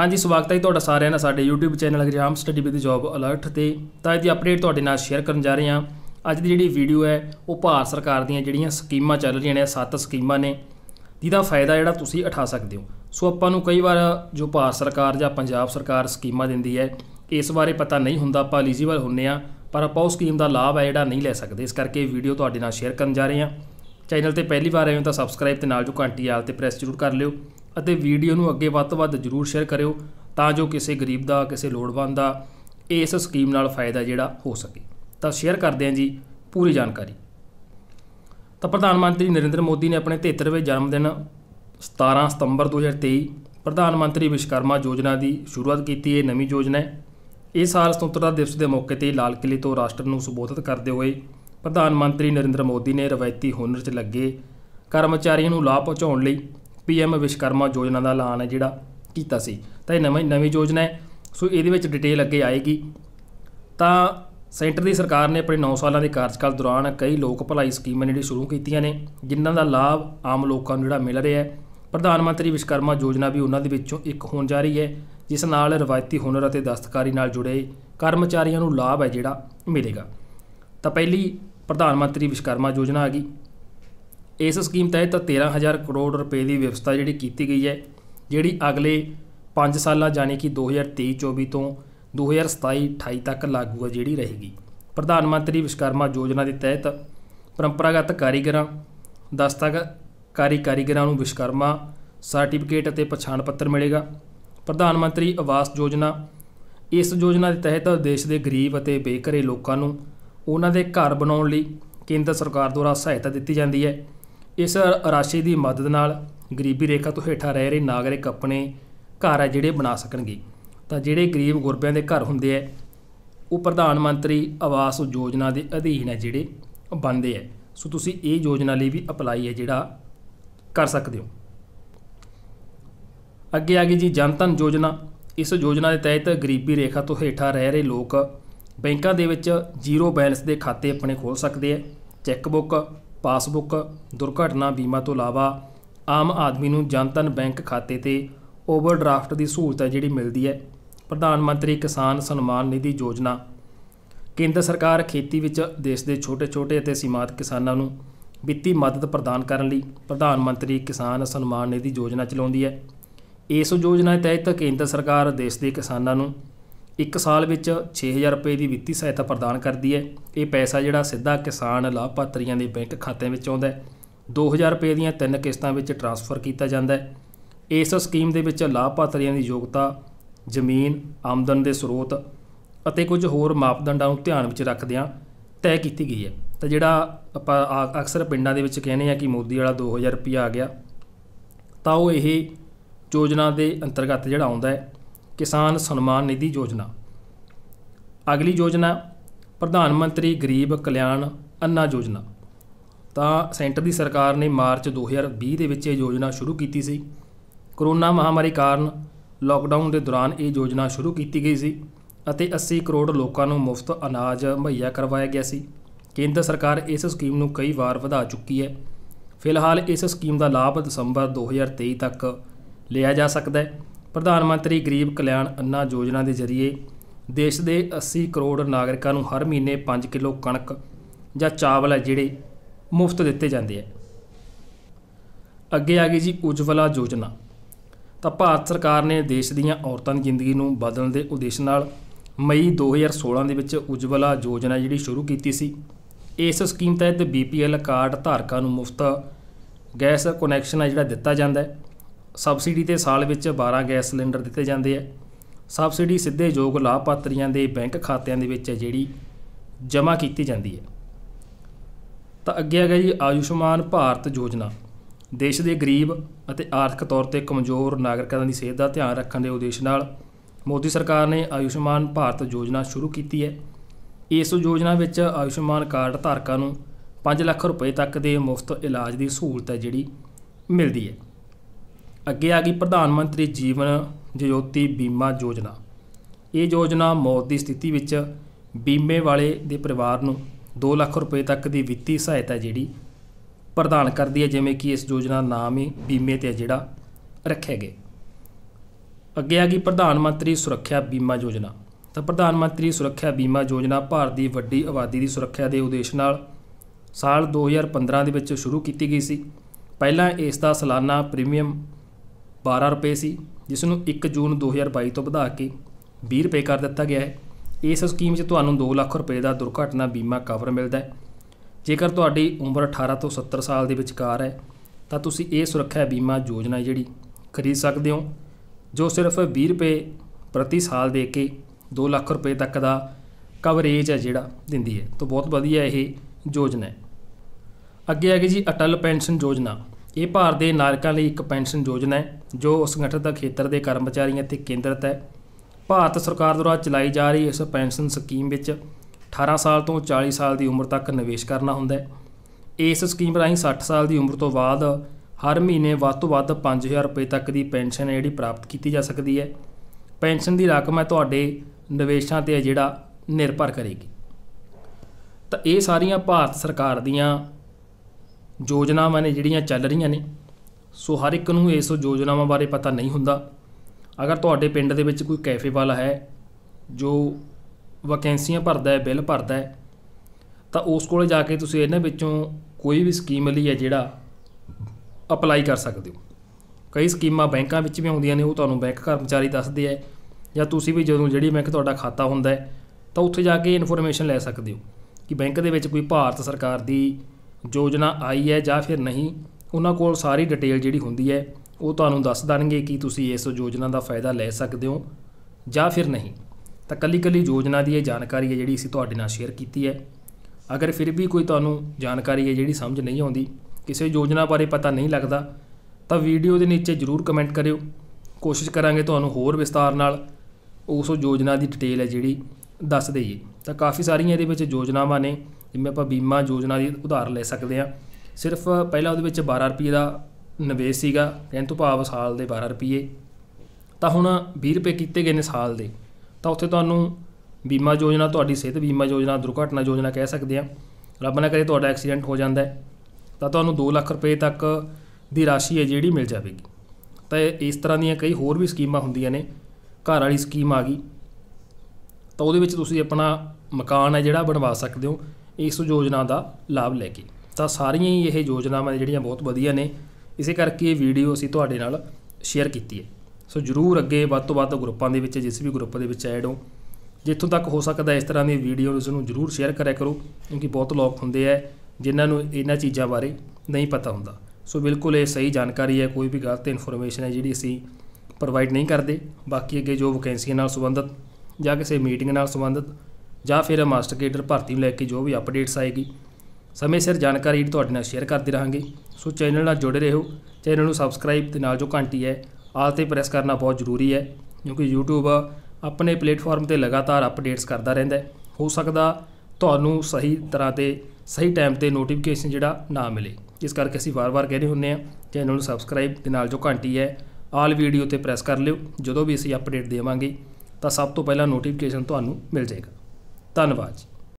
ਹਾਂਜੀ ਸਵਾਗਤ ਹੈ ਤੁਹਾਡਾ ਸਾਰਿਆਂ ਦਾ ਸਾਡੇ YouTube channel exam study with job alert ਤੇ ਤਾਂ ਅੱਜ ਦੀ ਅਪਡੇਟ ਤੁਹਾਡੇ ਨਾਲ ਸ਼ੇਅਰ ਕਰਨ ਜਾ ਰਹੇ ਹਾਂ ਅੱਜ ਦੀ ਜਿਹੜੀ ਵੀਡੀਓ ਹੈ ਉਹ ਭਾਰਤ ਸਰਕਾਰ ਦੀਆਂ ਜਿਹੜੀਆਂ ਸਕੀਮਾਂ ਚੱਲ ਰਹੀਆਂ ਨੇ ਸੱਤ ਸਕੀਮਾਂ ਨੇ ਜਿਹਦਾ ਫਾਇਦਾ ਜਿਹੜਾ ਤੁਸੀਂ ਉਠਾ ਸਕਦੇ ਹੋ ਸੋ ਆਪਾਂ ਨੂੰ ਕਈ ਵਾਰ ਜੋ ਭਾਰਤ ਸਰਕਾਰ ਜਾਂ ਪੰਜਾਬ ਸਰਕਾਰ ਸਕੀਮਾਂ ਦਿੰਦੀ ਹੈ ਇਸ ਬਾਰੇ ਪਤਾ ਨਹੀਂ ਹੁੰਦਾ ਆਪਾਂ ਐਲੀਜੀਬਲ ਹੁੰਨੇ ਆ ਪਰ ਆਪਾਂ ਉਸ ਸਕੀਮ ਦਾ ਲਾਭ ਹੈ ਜਿਹੜਾ ਨਹੀਂ ਲੈ ਸਕਦੇ ਇਸ ਕਰਕੇ ਵੀਡੀਓ ਤੁਹਾਡੇ ਨਾਲ ਸ਼ੇਅਰ ਕਰਨ ਜਾ ਰਹੇ ਹਾਂ ਚੈਨਲ ਤੇ ਪਹਿਲੀ ਵਾਰ ਆਏ ਹੋ ਤਾਂ ਸਬਸਕ੍ਰਾਈਬ ਤੇ ਨਾਲ ਜੋ ਘੰਟੀ ਆਲ ਤੇ ਪ੍ਰੈਸ ਜ਼ਰੂਰ ਕਰ ਲਿਓ ਅਤੇ ਵੀਡੀਓ ਨੂੰ ਅੱਗੇ ਵੱਧ ਤੋਂ ਵੱਧ ਜ਼ਰੂਰ ਸ਼ੇਅਰ ਕਰਿਓ ਤਾਂ ਜੋ ਕਿਸੇ ਗਰੀਬ ਦਾ ਕਿਸੇ ਲੋੜਵੰਦ ਦਾ ਇਸ ਸਕੀਮ ਨਾਲ ਫਾਇਦਾ ਜਿਹੜਾ ਹੋ ਸਕੇ ਤਾਂ ਸ਼ੇਅਰ ਕਰਦੇ ਹਾਂ ਜੀ ਪੂਰੀ ਜਾਣਕਾਰੀ ਤਾਂ ਪ੍ਰਧਾਨ ਮੰਤਰੀ ਨਰਿੰਦਰ ਮੋਦੀ ਨੇ ਆਪਣੇ 73ਵੇਂ ਜਨਮ ਦਿਨ 17 ਸਤੰਬਰ 2023 ਪ੍ਰਧਾਨ ਮੰਤਰੀ ਵਿਸ਼ਕਰਮਾ ਯੋਜਨਾ ਦੀ ਸ਼ੁਰੂਆਤ ਕੀਤੀ ਇਹ ਨਵੀਂ ਯੋਜਨਾ ਹੈ ਇਸ ਸਾਲ ਸੁਤੰਤਰਤਾ ਦਿਵਸ ਦੇ ਮੌਕੇ ਤੇ ਲਾਲ ਕਿਲੇ ਤੋਂ ਰਾਸ਼ਟਰ ਨੂੰ ਸੰਬੋਧਨ ਕਰਦੇ ਹੋਏ ਪ੍ਰਧਾਨ ਮੰਤਰੀ ਨਰਿੰਦਰ ਮੋਦੀ ਨੇ ਰਵਾਇਤੀ ਹੁਨਰ 'ਚ ਲੱਗੇ ਕਰਮਚਾਰੀਆਂ ਨੂੰ ਲਾਭ ਪਹੁੰਚਾਉਣ ਲਈ ਪੀਐਮ ਵਿਸ਼ਕਰਮਾ ਯੋਜਨਾ ਦਾ ਐਲਾਨ ਹੈ ਜਿਹੜਾ ਕੀਤਾ ਸੀ ਤਾਂ ਇਹ ਨਵੀਂ ਨਵੀਂ ਯੋਜਨਾ ਹੈ ਸੋ ਇਹਦੇ ਵਿੱਚ ਡਿਟੇਲ ਅੱਗੇ ਆਏਗੀ ਤਾਂ ਸੈਂਟਰ ਦੀ ਸਰਕਾਰ ਨੇ ਆਪਣੇ 9 ਸਾਲਾਂ ਦੇ ਕਾਰਜਕਾਲ ਦੌਰਾਨ ਕਈ ਲੋਕ ਭਲਾਈ ਸਕੀਮਾਂ ਜਿਹੜੀ ਸ਼ੁਰੂ ਕੀਤੀਆਂ ਨੇ ਜਿਨ੍ਹਾਂ ਦਾ ਲਾਭ ਆਮ ਲੋਕਾਂ ਨੂੰ ਜਿਹੜਾ ਮਿਲ ਰਿਹਾ ਹੈ ਪ੍ਰਧਾਨ ਮੰਤਰੀ ਵਿਸ਼ਕਰਮਾ ਯੋਜਨਾ ਵੀ ਉਹਨਾਂ ਦੇ ਵਿੱਚੋਂ ਇੱਕ ਹੋਣ ਜਾ ਰਹੀ ਹੈ ਜਿਸ ਨਾਲ ਰਵਾਇਤੀ ਹੁਨਰ ਅਤੇ ਦਸਤਕਾਰੀ ਨਾਲ ਜੁੜੇ ਕਰਮਚਾਰੀਆਂ ਨੂੰ ਲਾਭ ਹੈ ਜਿਹੜਾ ਮਿਲੇਗਾ ਤਾਂ ਪਹਿਲੀ ਪ੍ਰਧਾਨ ਮੰਤਰੀ ਵਿਸ਼ਕਰਮਾ ਯੋਜਨਾ ਆ ਗਈ ਇਸ ਸਕੀਮ ਤਹਿਤ 13000 ਕਰੋੜ ਰੁਪਏ ਦੀ ਵਿਵਸਥਾ ਜਿਹੜੀ ਕੀਤੀ ਗਈ ਹੈ ਜਿਹੜੀ ਅਗਲੇ 5 ਸਾਲਾਂ ਜਾਨੀ ਕਿ 2023-24 ਤੋਂ 2027-28 ਤੱਕ ਲਾਗੂ ਜਿਹੜੀ ਰਹੇਗੀ ਪ੍ਰਧਾਨ ਮੰਤਰੀ ਵਿਸ਼ਕਰਮਾ ਯੋਜਨਾ ਦੇ ਤਹਿਤ ਪਰੰਪਰਾਗਤ ਕਾਰੀਗਰਾਂ ਦਸਤਾਕਾਰੀ ਕਾਰੀਗਰਾਂ ਨੂੰ ਵਿਸ਼ਕਰਮਾ ਸਰਟੀਫਿਕੇਟ ਅਤੇ ਪਛਾਣ ਪੱਤਰ ਮਿਲੇਗਾ ਪ੍ਰਧਾਨ ਮੰਤਰੀ ਆਵਾਸ ਯੋਜਨਾ ਇਸ ਯੋਜਨਾ ਦੇ ਤਹਿਤ ਦੇਸ਼ ਦੇ ਗਰੀਬ ਅਤੇ ਬੇਘਰੇ ਲੋਕਾਂ ਨੂੰ ਉਹਨਾਂ ਦੇ ਘਰ ਬਣਾਉਣ ਲਈ ਕੇਂਦਰ ਸਰਕਾਰ ਦੁਆਰਾ ਸਹਾਇਤਾ ਦਿੱਤੀ ਜਾਂਦੀ ਹੈ ਇਸ ਰਾਸ਼ੀ ਦੀ ਮਦਦ ਨਾਲ ਗਰੀਬੀ ਰੇਖਾ ਤੋਂ ਹੇਠਾਂ ਰਹਿ ਰਹੇ ਨਾਗਰਿਕ ਆਪਣੇ ਘਰ ਆ ਜਿਹੜੇ ਬਣਾ ਸਕਣਗੇ ਤਾਂ ਜਿਹੜੇ ਗਰੀਬ ਗੁਰਬਿਆਂ ਦੇ ਘਰ ਹੁੰਦੇ ਆ ਉਹ ਪ੍ਰਧਾਨ ਮੰਤਰੀ ਆਵਾਸ ਯੋਜਨਾ ਦੇ ਅਧੀਨ ਹੈ ਜਿਹੜੇ ਬੰਦੇ ਆ ਸੋ ਤੁਸੀਂ ਇਹ ਯੋਜਨਾ ਲਈ ਵੀ ਅਪਲਾਈ ਹੈ ਜਿਹੜਾ ਕਰ ਸਕਦੇ ਹੋ ਅੱਗੇ ਆ ਗਈ ਜੀ ਜਨਤਨ ਯੋਜਨਾ ਇਸ ਯੋਜਨਾ ਦੇ ਤਹਿਤ ਗਰੀਬੀ ਰੇਖਾ ਤੋਂ ਹੇਠਾਂ ਰਹਿ ਰਹੇ ਲੋਕ ਬੈਂਕਾਂ ਦੇ ਵਿੱਚ ਜ਼ੀਰੋ ਬੈਲੈਂਸ ਦੇ ਖਾਤੇ ਆਪਣੇ ਖੋਲ ਸਕਦੇ ਆ ਚੈੱਕ ਬੁੱਕ ਪਾਸਬੁੱਕ ਦੁਰਘਟਨਾ ਬੀਮਾ ਤੋਂ ਇਲਾਵਾ ਆਮ ਆਦਮੀ ਨੂੰ ਜਨਤਨ ਬੈਂਕ ਖਾਤੇ ਤੇ ਓਵਰਡਰਾਫਟ ਦੀ ਸਹੂਲਤ ਹੈ ਜਿਹੜੀ ਮਿਲਦੀ ਹੈ ਪ੍ਰਧਾਨ ਮੰਤਰੀ ਕਿਸਾਨ ਸਨਮਾਨ ਨਿਧੀ ਯੋਜਨਾ ਕੇਂਦਰ ਸਰਕਾਰ ਖੇਤੀ ਵਿੱਚ ਦੇਸ਼ ਦੇ ਛੋਟੇ-ਛੋਟੇ ਅਤੇ ਸੀਮਾਤ ਕਿਸਾਨਾਂ ਨੂੰ ਵਿੱਤੀ ਮਦਦ ਪ੍ਰਦਾਨ ਕਰਨ ਲਈ ਪ੍ਰਧਾਨ ਮੰਤਰੀ ਕਿਸਾਨ ਸਨਮਾਨ ਨਿਧੀ ਯੋਜਨਾ ਚਲਾਉਂਦੀ ਹੈ ਇਸ ਯੋਜਨਾ ਤਹਿਤ ਕੇਂਦਰ ਸਰਕਾਰ ਦੇਸ਼ ਦੇ ਕਿਸਾਨਾਂ ਨੂੰ ਇੱਕ ਸਾਲ ਵਿੱਚ 6000 ਰੁਪਏ ਦੀ ਵਿੱਤੀ ਸਹਾਇਤਾ ਪ੍ਰਦਾਨ ਕਰਦੀ ਹੈ ਇਹ ਪੈਸਾ ਜਿਹੜਾ ਸਿੱਧਾ ਕਿਸਾਨ ਲਾਭਪਾਤਰੀਆਂ ਦੇ ਬੈਂਕ ਖਾਤੇ ਵਿੱਚ ਆਉਂਦਾ ਹੈ 2000 ਰੁਪਏ ਦੀਆਂ ਤਿੰਨ ਕਿਸ਼ਤਾਂ ਵਿੱਚ ਟਰਾਂਸਫਰ ਕੀਤਾ ਜਾਂਦਾ ਹੈ ਇਸ ਸਕੀਮ ਦੇ ਵਿੱਚ ਲਾਭਪਾਤਰੀਆਂ ਦੀ ਯੋਗਤਾ ਜ਼ਮੀਨ ਆਮਦਨ ਦੇ ਸਰੋਤ ਅਤੇ ਕੁਝ ਹੋਰ ਮਾਪਦੰਡਾਂ ਨੂੰ ਧਿਆਨ ਵਿੱਚ ਰੱਖਦਿਆਂ ਤੈਅ ਕੀਤੀ ਗਈ ਹੈ ਤਾਂ ਜਿਹੜਾ ਆਪਾਂ ਅਕਸਰ ਪਿੰਡਾਂ ਦੇ ਵਿੱਚ ਕਹਿੰਦੇ ਆ ਕਿ ਮੋਦੀ ਵਾਲਾ 2000 ਰੁਪਿਆ ਆ ਗਿਆ ਤਾਂ ਉਹ ਇਹ ਯੋਜਨਾ ਦੇ ਅੰਤਰਗਤ ਜਿਹੜਾ ਆਉਂਦਾ ਹੈ ਕਿਸਾਨ ਸਨਮਾਨ ਨਿਧੀ ਯੋਜਨਾ ਅਗਲੀ ਯੋਜਨਾ ਪ੍ਰਧਾਨ ਮੰਤਰੀ ਗਰੀਬ ਕਲਿਆਣ ਅੰਨਾ ਯੋਜਨਾ ਤਾਂ ਸੈਂਟਰ ਦੀ ਸਰਕਾਰ ਨੇ ਮਾਰਚ 2020 ਦੇ ਵਿੱਚ ਇਹ ਯੋਜਨਾ ਸ਼ੁਰੂ ਕੀਤੀ ਸੀ ਕਰੋਨਾ ਮਹਾਮਾਰੀ ਕਾਰਨ ਲਾਕਡਾਊਨ ਦੇ ਦੌਰਾਨ ਇਹ ਯੋਜਨਾ ਸ਼ੁਰੂ ਕੀਤੀ ਗਈ ਸੀ ਅਤੇ 80 ਕਰੋੜ ਲੋਕਾਂ ਨੂੰ ਮੁਫਤ ਅਨਾਜ ਮੁਹੱਈਆ ਕਰਵਾਇਆ ਗਿਆ ਸੀ ਕੇਂਦਰ ਸਰਕਾਰ ਇਸ ਸਕੀਮ ਨੂੰ ਕਈ ਵਾਰ ਵਧਾ ਚੁੱਕੀ ਹੈ ਫਿਲਹਾਲ ਇਸ ਸਕੀਮ ਦਾ ਲਾਭ ਦਸੰਬਰ 2023 ਤੱਕ ਲਿਆ ਜਾ ਸਕਦਾ ਹੈ ਪ੍ਰਧਾਨ ਮੰਤਰੀ ਗਰੀਬ ਕਲਿਆਣ ਅੰਨਾ ਯੋਜਨਾ ਦੇ ਜ਼ਰੀਏ ਦੇਸ਼ ਦੇ 80 ਕਰੋੜ ਨਾਗਰਿਕਾਂ ਨੂੰ ਹਰ ਮਹੀਨੇ 5 ਕਿਲੋ ਕਣਕ ਜਾਂ ਚਾਵਲ ਹੈ ਜਿਹੜੇ ਮੁਫਤ ਦਿੱਤੇ ਜਾਂਦੇ ਆ ਅੱਗੇ ਆ ਗਈ ਜੀ ਉਜਵਲਾ ਯੋਜਨਾ ਤਾਂ ਭਾਰਤ ਸਰਕਾਰ ਨੇ ਦੇਸ਼ ਦੀਆਂ ਔਰਤਾਂ ਦੀ ਜ਼ਿੰਦਗੀ ਨੂੰ ਬਦਲਣ ਦੇ ਉਦੇਸ਼ ਨਾਲ ਮਈ 2016 ਦੇ ਵਿੱਚ ਉਜਵਲਾ ਯੋਜਨਾ ਜਿਹੜੀ ਸ਼ੁਰੂ ਕੀਤੀ ਸੀ ਇਸ ਸਕੀਮ ਤਹਿਤ ਬੀਪੀਐਲ ਕਾਰਡ ਧਾਰਕਾਂ ਨੂੰ ਮੁਫਤ ਗੈਸ ਕਨੈਕਸ਼ਨ ਆ ਜਿਹੜਾ ਦਿੱਤਾ ਜਾਂਦਾ ਹੈ ਸਬਸਿਡੀ ਤੇ ਸਾਲ ਵਿੱਚ 12 ਗੈਸ ਸਿਲੰਡਰ ਦਿੱਤੇ ਜਾਂਦੇ ਆ ਸਬਸਿਡੀ ਸਿੱਧੇ ਯੋਗ ਲਾਭਪਾਤਰੀਆਂ ਦੇ ਬੈਂਕ ਖਾਤਿਆਂ ਦੇ ਵਿੱਚ ਜਿਹੜੀ ਜਮ੍ਹਾਂ ਕੀਤੀ ਜਾਂਦੀ ਹੈ ਤਾਂ ਅੱਗੇ ਆ ਗਿਆ ਜੀ ਆਯੁਸ਼ਮਾਨ ਭਾਰਤ ਯੋਜਨਾ ਦੇਸ਼ ਦੇ ਗਰੀਬ ਅਤੇ ਆਰਥਿਕ ਤੌਰ ਤੇ ਕਮਜ਼ੋਰ ਨਾਗਰਿਕਾਂ ਦੀ ਸਿਹਤ ਦਾ ਧਿਆਨ ਰੱਖਣ ਦੇ ਉਦੇਸ਼ ਨਾਲ ਮੋਦੀ ਸਰਕਾਰ ਨੇ ਆਯੁਸ਼ਮਾਨ ਭਾਰਤ ਯੋਜਨਾ ਸ਼ੁਰੂ ਕੀਤੀ ਹੈ ਇਸ ਯੋਜਨਾ ਵਿੱਚ ਆਯੁਸ਼ਮਾਨ ਕਾਰਡ ਧਾਰਕਾਂ ਨੂੰ 5 ਲੱਖ ਰੁਪਏ ਤੱਕ ਦੇ ਮੁਫਤ ਇਲਾਜ ਦੀ ਸਹੂਲਤ ਹੈ ਜਿਹੜੀ ਮਿਲਦੀ ਹੈ ਅੱਗੇ ਆ ਗਈ ਪ੍ਰਧਾਨ ਮੰਤਰੀ ਜੀਵਨ ਜਯੋਤੀ ਬੀਮਾ ਯੋਜਨਾ ਇਹ ਯੋਜਨਾ ਮੌਤ ਦੀ ਸਥਿਤੀ ਵਿੱਚ ਬੀਮੇ ਵਾਲੇ ਦੇ ਪਰਿਵਾਰ ਨੂੰ 2 ਲੱਖ ਰੁਪਏ ਤੱਕ ਦੀ ਵਿੱਤੀ ਸਹਾਇਤਾ ਜਿਹੜੀ ਪ੍ਰਦਾਨ ਕਰਦੀ ਹੈ ਜਿਵੇਂ ਕਿ ਇਸ ਯੋਜਨਾ ਨਾਮ ਹੀ ਬੀਮੇ ਤੇ ਜਿਹੜਾ ਰੱਖਿਆ ਗਿਆ ਅੱਗੇ ਆ ਗਈ ਪ੍ਰਧਾਨ ਮੰਤਰੀ ਸੁਰੱਖਿਆ ਬੀਮਾ ਯੋਜਨਾ ਤਾਂ ਪ੍ਰਧਾਨ ਮੰਤਰੀ ਸੁਰੱਖਿਆ ਬੀਮਾ ਯੋਜਨਾ ਭਾਰਤ ਦੀ ਵੱਡੀ ਆਬਾਦੀ ਦੀ ਸੁਰੱਖਿਆ ਦੇ ਉਦੇਸ਼ ਨਾਲ ਸਾਲ 2015 ਦੇ ਵਿੱਚ ਸ਼ੁਰੂ ਕੀਤੀ ਗਈ ਸੀ ਪਹਿਲਾਂ ਇਸ ਦਾ ਸਾਲਾਨਾ ਪ੍ਰੀਮੀਅਮ 12 ਰੁਪਏ ਸੀ ਜਿਸ ਨੂੰ 1 ਜੂਨ 2022 ਤੋਂ ਵਧਾ ਕੇ 20 ਰੁਪਏ ਕਰ ਦਿੱਤਾ ਗਿਆ ਹੈ ਇਸ ਸਕੀਮ 'ਚ ਤੁਹਾਨੂੰ 2 ਲੱਖ ਰੁਪਏ ਦਾ ਦੁਰਘਟਨਾ ਬੀਮਾ ਕਵਰ ਮਿਲਦਾ ਹੈ ਜੇਕਰ ਤੁਹਾਡੀ ਉਮਰ 18 ਤੋਂ 70 ਸਾਲ ਦੇ ਵਿਚਕਾਰ ਹੈ ਤਾਂ ਤੁਸੀਂ ਇਹ ਸੁਰੱਖਿਆ ਬੀਮਾ ਯੋਜਨਾ ਜਿਹੜੀ ਖਰੀਦ ਸਕਦੇ ਹੋ ਜੋ ਸਿਰਫ 20 ਰੁਪਏ ਪ੍ਰਤੀ ਸਾਲ ਦੇ ਕੇ 2 ਲੱਖ ਰੁਪਏ ਤੱਕ ਦਾ ਕਵਰੇਜ ਹੈ ਜਿਹੜਾ ਦਿੰਦੀ ਹੈ ਤਾਂ ਬਹੁਤ ਵਧੀਆ ਇਹ ਯੋਜਨਾ ਹੈ ਅੱਗੇ ਆ ਗਈ ਜੀ ਅਟਲ ਪੈਨਸ਼ਨ ਯੋਜਨਾ ਇਹ ਭਾਰਤ ਦੇ ਨਾਗਰਿਕਾਂ ਲਈ ਇੱਕ ਪੈਨਸ਼ਨ ਯੋਜਨਾ ਹੈ ਜੋ ਸੰਗਠਨ ਦਾ ਖੇਤਰ ਦੇ ਕਰਮਚਾਰੀਆਂ ਤੇ ਕੇਂਦਰਿਤ ਹੈ ਭਾਰਤ ਸਰਕਾਰ ਦੁਆਰਾ ਚਲਾਈ ਜਾ ਰਹੀ ਇਸ ਪੈਨਸ਼ਨ ਸਕੀਮ ਵਿੱਚ 18 ਸਾਲ ਤੋਂ 40 ਸਾਲ ਦੀ ਉਮਰ ਤੱਕ ਨਿਵੇਸ਼ ਕਰਨਾ ਹੁੰਦਾ ਹੈ ਇਸ ਸਕੀਮ ਰਾਹੀਂ 60 ਸਾਲ ਦੀ ਉਮਰ ਤੋਂ ਬਾਅਦ ਹਰ ਮਹੀਨੇ ਵੱਧ ਤੋਂ ਵੱਧ 5000 ਰੁਪਏ ਤੱਕ ਦੀ ਪੈਨਸ਼ਨ ਹੈ ਜਿਹੜੀ ਪ੍ਰਾਪਤ ਕੀਤੀ ਜਾ ਸਕਦੀ ਹੈ ਪੈਨਸ਼ਨ ਦੀ ਰਕਮ ਹੈ ਤੁਹਾਡੇ ਨਿਵੇਸ਼ਾਂ ਤੇ ਜਿਹੜਾ ਨਿਰਭਰ ਕਰੇਗੀ ਤਾਂ ਇਹ ਸਾਰੀਆਂ ਭਾਰਤ ਸਰਕਾਰ ਦੀਆਂ ਯੋਜਨਾਵਾਂ ਨੇ ਜਿਹੜੀਆਂ ਚੱਲ ਰਹੀਆਂ ਨੇ ਸੋ ਹਰ ਇੱਕ ਨੂੰ ਇਸ ਯੋਜਨਾਵਾਂ ਬਾਰੇ ਪਤਾ ਨਹੀਂ ਹੁੰਦਾ ਅਗਰ ਤੁਹਾਡੇ ਪਿੰਡ ਦੇ ਵਿੱਚ ਕੋਈ ਕੈਫੇ ਵਾਲਾ ਹੈ ਜੋ ਵੈਕੈਂਸੀਆਂ ਭਰਦਾ ਹੈ ਬਿੱਲ ਭਰਦਾ ਹੈ ਤਾਂ ਉਸ ਕੋਲੇ ਜਾ ਕੇ ਤੁਸੀਂ ਇਹਨਾਂ ਵਿੱਚੋਂ ਕੋਈ ਵੀ ਸਕੀਮ ਲਈ ਹੈ ਜਿਹੜਾ ਅਪਲਾਈ ਕਰ ਸਕਦੇ ਹੋ ਕਈ ਸਕੀਮਾਂ ਬੈਂਕਾਂ ਵਿੱਚ ਵੀ ਆਉਂਦੀਆਂ ਨੇ ਉਹ ਤੁਹਾਨੂੰ ਬੈਂਕ ਕਰਮਚਾਰੀ ਦੱਸਦੇ ਆ ਜਾਂ ਤੁਸੀਂ ਵੀ ਜਦੋਂ ਜਿਹੜੀ ਬੈਂਕ ਤੁਹਾਡਾ ਖਾਤਾ ਹੁੰਦਾ ਹੈ ਤਾਂ ਉੱਥੇ ਜਾ ਕੇ ਇਨਫੋਰਮੇਸ਼ਨ ਲੈ ਸਕਦੇ ਹੋ ਕਿ ਬੈਂਕ ਦੇ ਵਿੱਚ ਕੋਈ ਭਾਰਤ ਸਰਕਾਰ ਦੀ ਯੋਜਨਾ ਆਈ ਹੈ ਜਾਂ ਫਿਰ ਨਹੀਂ ਉਹਨਾਂ ਕੋਲ ਸਾਰੀ ਡਿਟੇਲ ਜਿਹੜੀ ਹੁੰਦੀ ਹੈ ਉਹ ਤੁਹਾਨੂੰ ਦੱਸ ਦਣਗੇ ਕਿ ਤੁਸੀਂ ਇਸ ਯੋਜਨਾ ਦਾ ਫਾਇਦਾ ਲੈ ਸਕਦੇ ਹੋ ਜਾਂ ਫਿਰ ਨਹੀਂ ਤਾਂ ਕੱਲੀ-ਕੱਲੀ ਯੋਜਨਾ ਦੀ ਇਹ ਜਾਣਕਾਰੀ ਹੈ ਜਿਹੜੀ ਅਸੀਂ ਤੁਹਾਡੇ ਨਾਲ ਸ਼ੇਅਰ ਕੀਤੀ ਹੈ ਅਗਰ ਫਿਰ ਵੀ ਕੋਈ ਤੁਹਾਨੂੰ ਜਾਣਕਾਰੀ ਹੈ ਜਿਹੜੀ ਸਮਝ ਨਹੀਂ ਆਉਂਦੀ ਕਿਸੇ ਯੋਜਨਾ ਬਾਰੇ ਪਤਾ ਨਹੀਂ ਲੱਗਦਾ ਤਾਂ ਵੀਡੀਓ ਦੇ ਨੀਚੇ ਜ਼ਰੂਰ ਕਮੈਂਟ ਕਰਿਓ ਕੋਸ਼ਿਸ਼ ਕਰਾਂਗੇ ਤੁਹਾਨੂੰ ਹੋਰ ਵਿਸਤਾਰ ਨਾਲ ਉਸ ਯੋਜਨਾ ਦੀ ਡਿਟੇਲ ਹੈ ਜਿਹੜੀ ਦੱਸ ਦਈਏ ਤਾਂ ਕਾਫੀ ਸਾਰੀਆਂ ਇਹਦੇ ਵਿੱਚ ਯੋਜਨਾਵਾਂ ਨੇ ਜਿਵੇਂ ਆਪਾਂ ਬੀਮਾ ਯੋਜਨਾ ਦੀ ਉਦਾਹਰਨ ਲੈ ਸਕਦੇ ਹਾਂ ਸਿਰਫ ਪਹਿਲਾਂ ਉਹਦੇ ਵਿੱਚ 12 ਰੁਪਏ ਦਾ ਨਿਵੇਸ਼ ਸੀਗਾ ਕਹਿੰਦੇ ਤੋਂ ਭਾਵ ਸਾਲ ਦੇ 12 ਰੁਪਏ ਤਾਂ ਹੁਣ 20 ਰੁਪਏ ਕੀਤੇ ਗਏ ਨੇ ਸਾਲ ਦੇ ਤਾਂ ਉੱਥੇ ਤੁਹਾਨੂੰ ਬੀਮਾ ਯੋਜਨਾ ਤੁਹਾਡੀ ਸਿਹਤ ਬੀਮਾ ਯੋਜਨਾ ਦੁਰਘਟਨਾ ਯੋਜਨਾ ਕਹਿ ਸਕਦੇ ਆ ਰੱਬ ਨਾ ਕਰੇ ਤੁਹਾਡਾ ਐਕਸੀਡੈਂਟ ਹੋ ਜਾਂਦਾ ਹੈ ਤਾਂ ਤੁਹਾਨੂੰ 2 ਲੱਖ ਰੁਪਏ ਤੱਕ ਦੀ ਰਾਸ਼ੀ ਹੈ ਜਿਹੜੀ ਮਿਲ ਜਾਵੇਗੀ ਤਾਂ ਇਸ ਤਰ੍ਹਾਂ ਦੀਆਂ ਕਈ ਹੋਰ ਵੀ ਸਕੀਮਾਂ ਹੁੰਦੀਆਂ ਨੇ ਘਰ ਵਾਲੀ ਸਕੀਮ ਆ ਗਈ ਤਾਂ ਉਹਦੇ ਵਿੱਚ ਤੁਸੀਂ ਆਪਣਾ ਮਕਾਨ ਹੈ ਜਿਹੜਾ ਬਣਵਾ ਸਕਦੇ ਹੋ ਇਸ ਯੋਜਨਾ ਦਾ ਲਾਭ ਲੈ ਕੇ ਤਾਂ ਸਾਰੀਆਂ ਹੀ ਇਹ ਯੋਜਨਾਵਾਂ ਜਿਹੜੀਆਂ ਬਹੁਤ ਵਧੀਆ ਨੇ ਇਸੇ ਕਰਕੇ ਇਹ ਵੀਡੀਓ ਅਸੀਂ ਤੁਹਾਡੇ ਨਾਲ ਸ਼ੇਅਰ ਕੀਤੀ ਹੈ ਸੋ ਜਰੂਰ ਅੱਗੇ ਵੱਧ ਤੋਂ ਵੱਧ ਗਰੁੱਪਾਂ ਦੇ ਵਿੱਚ ਜਿਸ ਵੀ ਗਰੁੱਪ ਦੇ ਵਿੱਚ ਐਡ ਹੋ ਜਿੱਥੋਂ ਤੱਕ ਹੋ ਸਕਦਾ ਇਸ ਤਰ੍ਹਾਂ ਦੀ ਵੀਡੀਓ ਨੂੰ ਜਰੂਰ ਸ਼ੇਅਰ ਕਰਿਆ ਕਰੋ ਕਿਉਂਕਿ ਬਹੁਤ ਲੋਕ ਹੁੰਦੇ ਆ ਜਿਨ੍ਹਾਂ ਨੂੰ ਇਹਨਾਂ ਚੀਜ਼ਾਂ ਬਾਰੇ ਨਹੀਂ ਪਤਾ ਹੁੰਦਾ ਸੋ ਬਿਲਕੁਲ ਇਹ ਸਹੀ ਜਾਣਕਾਰੀ ਹੈ ਕੋਈ ਵੀ ਗਲਤ ਇਨਫੋਰਮੇਸ਼ਨ ਹੈ ਜਿਹੜੀ ਅਸੀਂ ਪ੍ਰੋਵਾਈਡ ਨਹੀਂ ਕਰਦੇ ਬਾਕੀ ਅੱਗੇ ਜੋ ਵੈਕੈਂਸੀਆਂ ਨਾਲ ਸੰਬੰਧਤ ਜਾਂ ਕਿਸੇ ਮੀਟਿੰਗ ਨਾਲ ਸੰਬੰਧਤ ਜਾਂ ਫਿਰ ਮਾਸਟਰ ਕੇਡਰ ਭਰਤੀ ਨੂੰ ਲੈ ਕੇ ਜੋ ਵੀ ਅਪਡੇਟਸ ਆਏਗੀ ਸਮੇਂ ਸਿਰ ਜਾਣਕਾਰੀ ਤੁਹਾਡੇ ਨਾਲ ਸ਼ੇਅਰ ਕਰਦੇ ਰਹਾਂਗੇ ਸੋ ਚੈਨਲ ਨਾਲ ਜੁੜੇ ਰਹੋ ਚੈਨਲ ਨੂੰ ਸਬਸਕ੍ਰਾਈਬ ਤੇ ਨਾਲ ਜੋ ਘੰਟੀ ਹੈ ਆਲ ਤੇ ਪ੍ਰੈਸ ਕਰਨਾ ਬਹੁਤ ਜ਼ਰੂਰੀ ਹੈ ਕਿਉਂਕਿ YouTube ਆਪਣੇ ਪਲੇਟਫਾਰਮ ਤੇ ਲਗਾਤਾਰ ਅਪਡੇਟਸ ਕਰਦਾ ਰਹਿੰਦਾ ਹੈ ਹੋ ਸਕਦਾ ਤੁਹਾਨੂੰ ਸਹੀ ਤਰ੍ਹਾਂ ਤੇ ਸਹੀ ਟਾਈਮ ਤੇ ਨੋਟੀਫਿਕੇਸ਼ਨ ਜਿਹੜਾ ਨਾ ਮਿਲੇ ਇਸ ਕਰਕੇ ਅਸੀਂ ਵਾਰ-ਵਾਰ ਕਹਿੰਦੇ ਹੁੰਨੇ ਆ ਚੈਨਲ ਨੂੰ ਸਬਸਕ੍ਰਾਈਬ ਤੇ ਨਾਲ ਜੋ ਘੰਟੀ ਹੈ ਆਲ ਵੀਡੀਓ ਤੇ ਪ੍ਰੈਸ ਕਰ ਲਿਓ ਜਦੋਂ ਵੀ ਅਸੀਂ ਅਪਡੇਟ ਦੇਵਾਂਗੇ ਤਾਂ ਸਭ ਤੋਂ ਪਹਿਲਾਂ ਨੋਟੀਫਿਕੇਸ਼ਨ ਤੁਹਾਨੂੰ ਮਿਲ ਜਾਏਗਾ ਧੰਨਵਾਦ